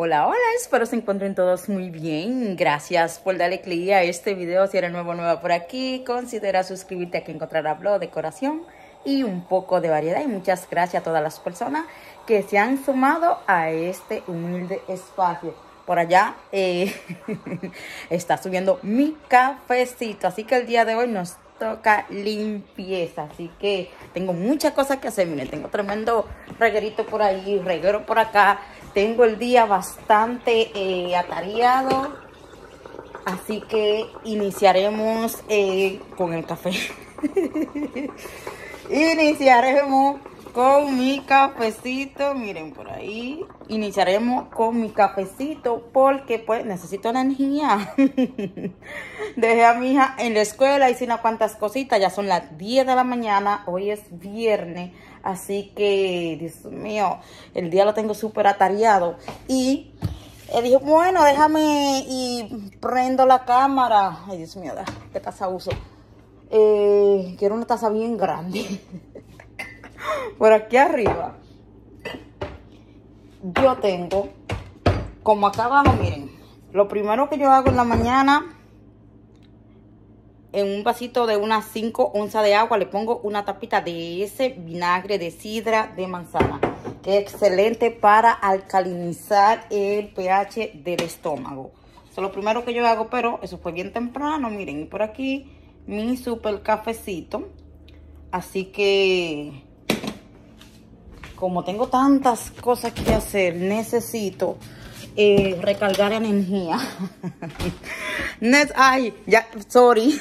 Hola, hola, espero se encuentren todos muy bien. Gracias por darle clic a este video. Si eres nuevo nueva por aquí, considera suscribirte. Aquí encontrará blog, decoración y un poco de variedad. Y muchas gracias a todas las personas que se han sumado a este humilde espacio. Por allá eh, está subiendo mi cafecito. Así que el día de hoy nos toca limpieza. Así que tengo muchas cosas que hacer. mire tengo tremendo reguerito por ahí, reguero por acá. Tengo el día bastante atariado, eh, atareado. Así que iniciaremos eh, con el café. iniciaremos con mi cafecito. Miren por ahí. Iniciaremos con mi cafecito porque pues necesito energía. Dejé a mi hija en la escuela, hice unas cuantas cositas. Ya son las 10 de la mañana. Hoy es viernes. Así que, Dios mío, el día lo tengo súper atareado. Y él dijo, bueno, déjame y prendo la cámara. Ay, Dios mío, ¿qué taza uso? Eh, quiero una taza bien grande. por aquí arriba, yo tengo, como acá abajo, miren, lo primero que yo hago en la mañana, en un vasito de unas 5 onzas de agua, le pongo una tapita de ese vinagre de sidra de manzana. Que es Excelente para alcalinizar el pH del estómago. Eso es lo primero que yo hago, pero eso fue bien temprano. Miren, y por aquí mi super cafecito. Así que como tengo tantas cosas que hacer, necesito eh, recargar energía. Ay, ya, sorry.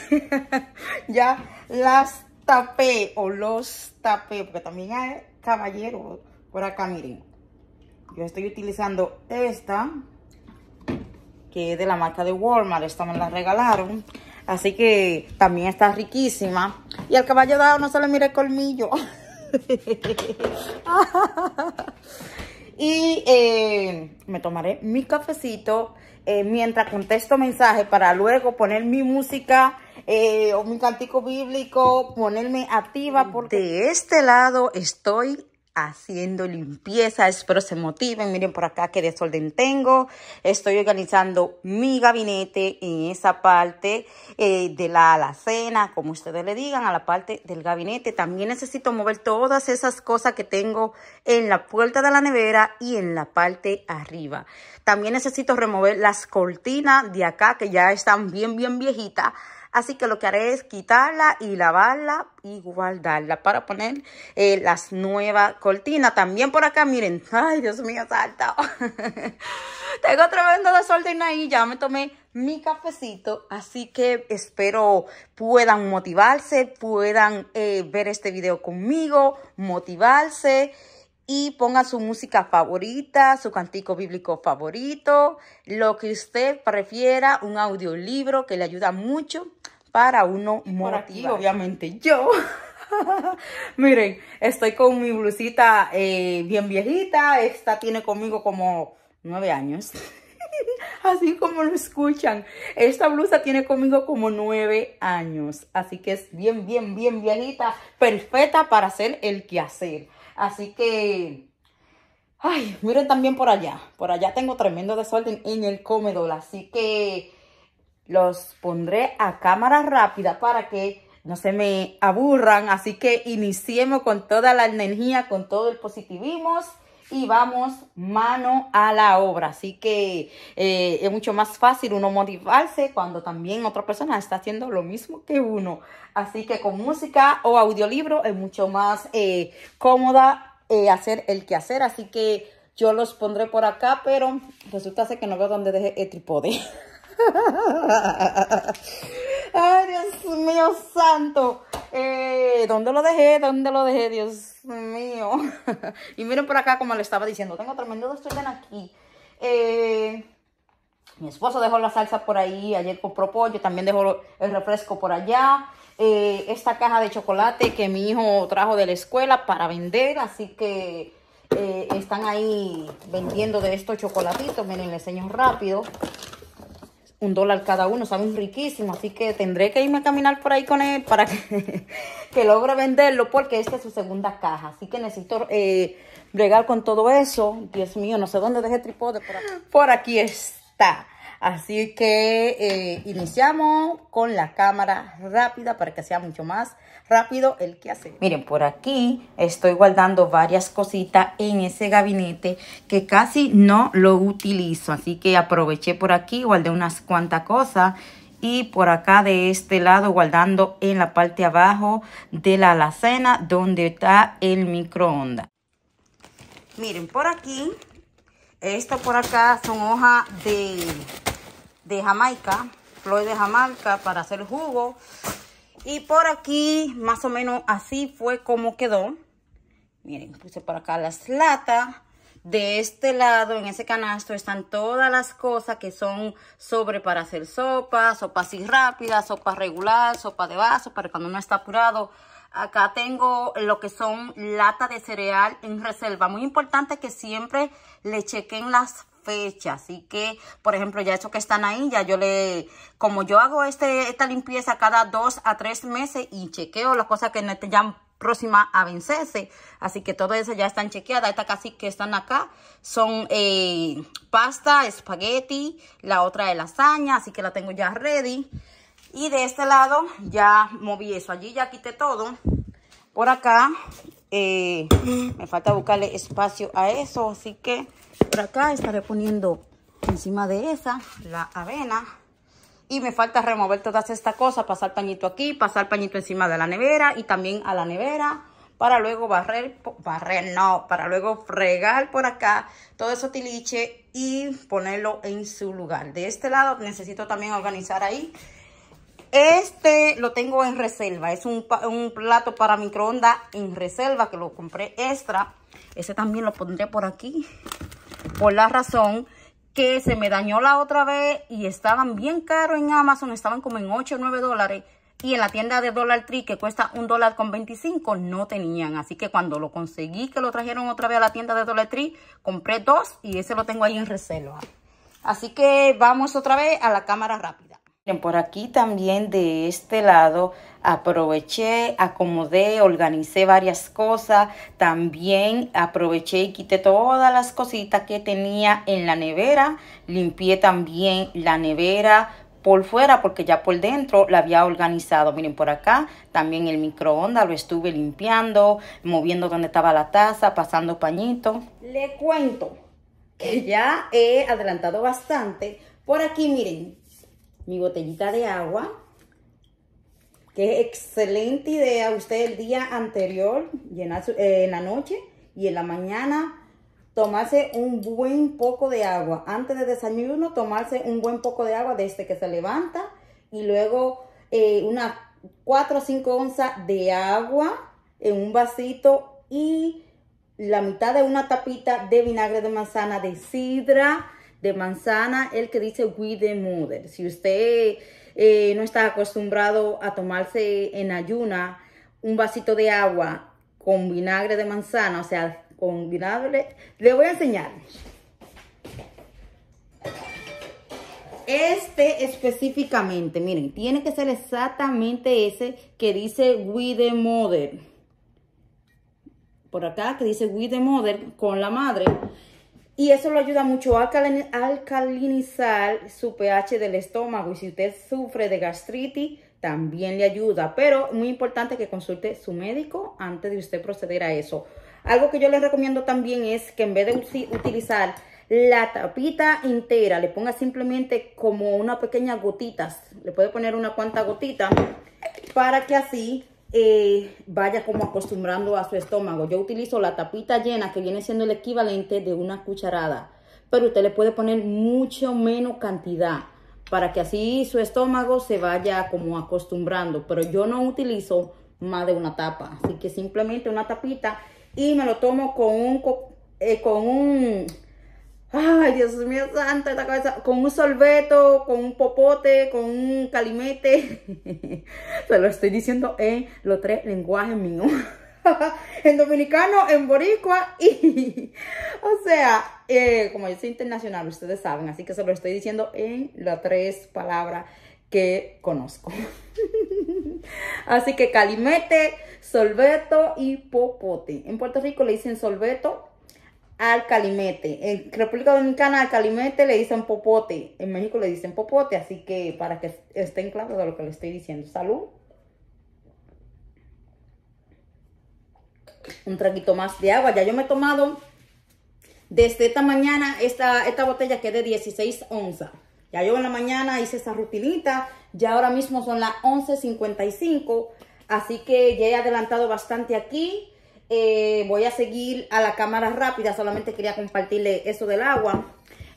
ya las tapé o los tapé, porque también hay caballero por acá, miren. Yo estoy utilizando esta, que es de la marca de Walmart, esta me la regalaron. Así que también está riquísima. Y al caballo dado no se le mire el colmillo. y eh, me tomaré mi cafecito eh, mientras contesto mensajes para luego poner mi música eh, o mi cantico bíblico, ponerme activa. Porque... De este lado estoy haciendo limpieza, espero se motiven, miren por acá que desorden tengo, estoy organizando mi gabinete en esa parte eh, de la alacena, como ustedes le digan, a la parte del gabinete, también necesito mover todas esas cosas que tengo en la puerta de la nevera y en la parte arriba, también necesito remover las cortinas de acá que ya están bien bien viejitas, Así que lo que haré es quitarla y lavarla y guardarla para poner eh, las nuevas cortinas. También por acá, miren, ay Dios mío, salta. Tengo tremendo desorden ahí, ya me tomé mi cafecito, así que espero puedan motivarse, puedan eh, ver este video conmigo, motivarse y ponga su música favorita, su cantico bíblico favorito, lo que usted prefiera, un audiolibro que le ayuda mucho para uno morativo. obviamente, yo. Miren, estoy con mi blusita eh, bien viejita. Esta tiene conmigo como nueve años. Así como lo escuchan. Esta blusa tiene conmigo como nueve años. Así que es bien, bien, bien viejita. Perfecta para hacer el quehacer. Así que, ay, miren también por allá. Por allá tengo tremendo desorden en el comedor. Así que los pondré a cámara rápida para que no se me aburran. Así que iniciemos con toda la energía, con todo el positivismo y vamos mano a la obra. Así que eh, es mucho más fácil uno motivarse cuando también otra persona está haciendo lo mismo que uno. Así que con música o audiolibro es mucho más eh, cómoda eh, hacer el que hacer. Así que yo los pondré por acá, pero resulta ser que no veo dónde dejé el trípode. ¡Ay, Dios mío santo! Eh, ¿Dónde lo dejé? ¿Dónde lo dejé? Dios mío. y miren por acá como le estaba diciendo. Tengo tremendo desorden aquí. Eh, mi esposo dejó la salsa por ahí. Ayer compró pollo. También dejó el refresco por allá. Eh, esta caja de chocolate que mi hijo trajo de la escuela para vender. Así que están ahí vendiendo de estos chocolatitos. Miren, les enseño rápido un dólar cada uno, saben riquísimo, así que tendré que irme a caminar por ahí con él para que, que logre venderlo, porque esta es su segunda caja, así que necesito eh, con todo eso. Dios mío, no sé dónde dejé el trípode, por aquí está. Así que eh, iniciamos con la cámara rápida para que sea mucho más rápido el que hacer. Miren, por aquí estoy guardando varias cositas en ese gabinete que casi no lo utilizo. Así que aproveché por aquí, guardé unas cuantas cosas y por acá de este lado guardando en la parte abajo de la alacena donde está el microondas. Miren, por aquí, esto por acá son hojas de de Jamaica, flor de Jamaica para hacer jugo. Y por aquí, más o menos así fue como quedó. Miren, puse por acá las latas. De este lado, en ese canasto, están todas las cosas que son sobre para hacer sopa, sopa así rápida, sopa regular, sopa de vaso, para cuando uno está apurado. Acá tengo lo que son lata de cereal en reserva. Muy importante que siempre le chequen las fecha. Así que, por ejemplo, ya eso que están ahí, ya yo le, como yo hago este, esta limpieza cada dos a tres meses y chequeo las cosas que no estén próximas a vencerse. Así que todo eso ya están chequeadas. Estas casi que están acá son eh, pasta, espagueti, la otra de lasaña, así que la tengo ya ready. Y de este lado ya moví eso. Allí ya quité todo. Por acá eh, me falta buscarle espacio a eso, así que por acá estaré poniendo encima de esa la avena. Y me falta remover todas estas cosas, pasar pañito aquí, pasar pañito encima de la nevera y también a la nevera para luego barrer, barrer no, para luego fregar por acá todo eso tiliche y ponerlo en su lugar. De este lado necesito también organizar ahí. Este lo tengo en reserva, es un, un plato para microondas en reserva que lo compré extra. Ese también lo pondré por aquí por la razón que se me dañó la otra vez y estaban bien caros en Amazon, estaban como en 8 o 9 dólares. Y en la tienda de Dollar Tree, que cuesta un dólar con 25, no tenían. Así que cuando lo conseguí, que lo trajeron otra vez a la tienda de Dollar Tree, compré dos y ese lo tengo ahí en reserva. Así que vamos otra vez a la cámara rápida por aquí también de este lado aproveché, acomodé, organicé varias cosas. También aproveché y quité todas las cositas que tenía en la nevera. Limpié también la nevera por fuera porque ya por dentro la había organizado. Miren por acá, también el microondas lo estuve limpiando, moviendo donde estaba la taza, pasando pañito. Le cuento que ya he adelantado bastante. Por aquí, miren, mi botellita de agua. Que es excelente idea usted el día anterior, llenar eh, en la noche y en la mañana tomarse un buen poco de agua. Antes de desayuno, tomarse un buen poco de agua desde que se levanta y luego eh, unas 4 o 5 onzas de agua en un vasito y la mitad de una tapita de vinagre de manzana de sidra de manzana, el que dice We the Mother. Si usted eh, no está acostumbrado a tomarse en ayuna un vasito de agua con vinagre de manzana, o sea, con vinagre, le voy a enseñar. Este específicamente, miren, tiene que ser exactamente ese que dice We the Mother. Por acá que dice We the Mother con la madre. Y eso lo ayuda mucho a alcalinizar su pH del estómago. Y si usted sufre de gastritis, también le ayuda. Pero muy importante que consulte su médico antes de usted proceder a eso. Algo que yo les recomiendo también es que en vez de utilizar la tapita entera, le ponga simplemente como unas pequeñas gotitas. Le puede poner una cuanta gotita para que así eh, vaya como acostumbrando a su estómago. Yo utilizo la tapita llena que viene siendo el equivalente de una cucharada, pero usted le puede poner mucho menos cantidad para que así su estómago se vaya como acostumbrando, pero yo no utilizo más de una tapa, así que simplemente una tapita y me lo tomo con un, eh, con un Ay, Dios mío santo, esta cabeza. Con un sorbeto, con un popote, con un calimete. Se lo estoy diciendo en los tres lenguajes míos. en dominicano, en boricua y... o sea, eh, como yo soy internacional, ustedes saben. Así que se lo estoy diciendo en las tres palabras que conozco. así que calimete, solveto y popote. En Puerto Rico le dicen solveto al calimete. En República Dominicana al calimete le dicen popote, en México le dicen popote, así que para que estén claros de lo que le estoy diciendo. Salud. Un traguito más de agua. Ya yo me he tomado desde esta mañana esta, esta botella que de 16 onzas. Ya yo en la mañana hice esa rutinita. Ya ahora mismo son las 11.55. Así que ya he adelantado bastante aquí. Eh, voy a seguir a la cámara rápida, solamente quería compartirle eso del agua.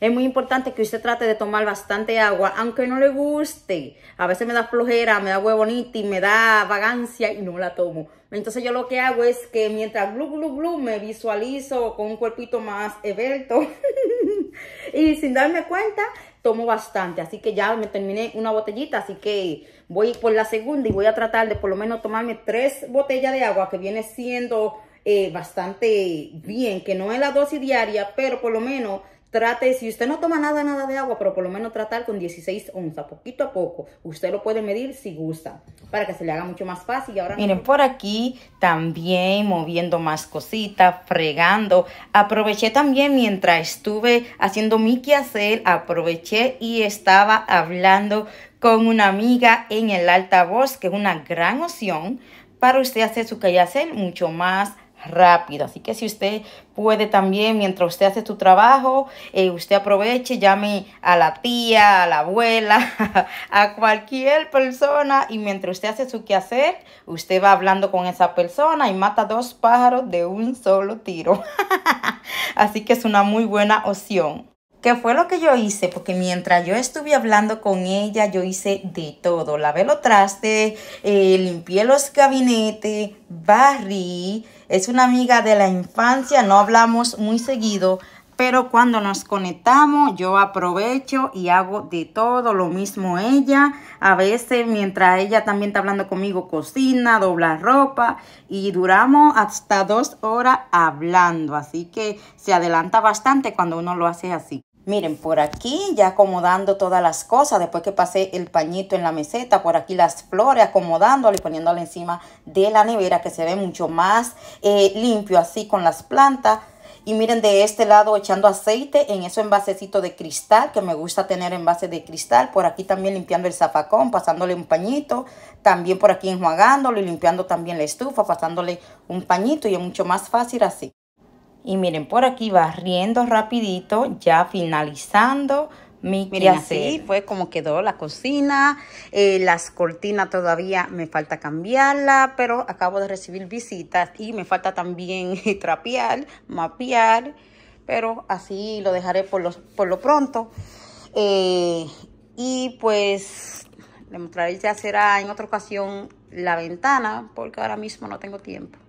Es muy importante que usted trate de tomar bastante agua, aunque no le guste. A veces me da flojera, me da huevonita y me da vagancia y no la tomo. Entonces yo lo que hago es que mientras glu glu glu me visualizo con un cuerpito más esbelto y sin darme cuenta tomo bastante, así que ya me terminé una botellita, así que voy por la segunda y voy a tratar de por lo menos tomarme tres botellas de agua que viene siendo eh, bastante bien, que no es la dosis diaria, pero por lo menos Trate, si usted no toma nada, nada de agua, pero por lo menos tratar con 16 onzas, poquito a poco. Usted lo puede medir si gusta, para que se le haga mucho más fácil. Y ahora Miren, por aquí también moviendo más cositas, fregando. Aproveché también mientras estuve haciendo mi quehacer, aproveché y estaba hablando con una amiga en el altavoz, que es una gran opción para usted hacer su quehacer mucho más rápido. Así que si usted puede también, mientras usted hace su trabajo, eh, usted aproveche, llame a la tía, a la abuela, a cualquier persona y mientras usted hace su quehacer, usted va hablando con esa persona y mata dos pájaros de un solo tiro. Así que es una muy buena opción. ¿Qué fue lo que yo hice? Porque mientras yo estuve hablando con ella, yo hice de todo. Lavé los trastes, eh, limpié los gabinetes, barrí, es una amiga de la infancia, no hablamos muy seguido, pero cuando nos conectamos yo aprovecho y hago de todo, lo mismo ella. A veces mientras ella también está hablando conmigo, cocina, dobla ropa y duramos hasta dos horas hablando. Así que se adelanta bastante cuando uno lo hace así. Miren, por aquí ya acomodando todas las cosas. Después que pasé el pañito en la meseta, por aquí las flores acomodándolo y poniéndole encima de la nevera que se ve mucho más eh, limpio así con las plantas. Y miren de este lado echando aceite en ese envasecito de cristal, que me gusta tener base de cristal. Por aquí también limpiando el zafacón, pasándole un pañito. También por aquí enjuagándolo y limpiando también la estufa, pasándole un pañito y es mucho más fácil así. Y miren, por aquí barriendo rapidito, ya finalizando mi Miren, así fue como quedó la cocina. Eh, las cortinas todavía me falta cambiarla, pero acabo de recibir visitas y me falta también trapear, mapear, pero así lo dejaré por, por lo pronto. Eh, y pues le mostraré ya será en otra ocasión la ventana, porque ahora mismo no tengo tiempo.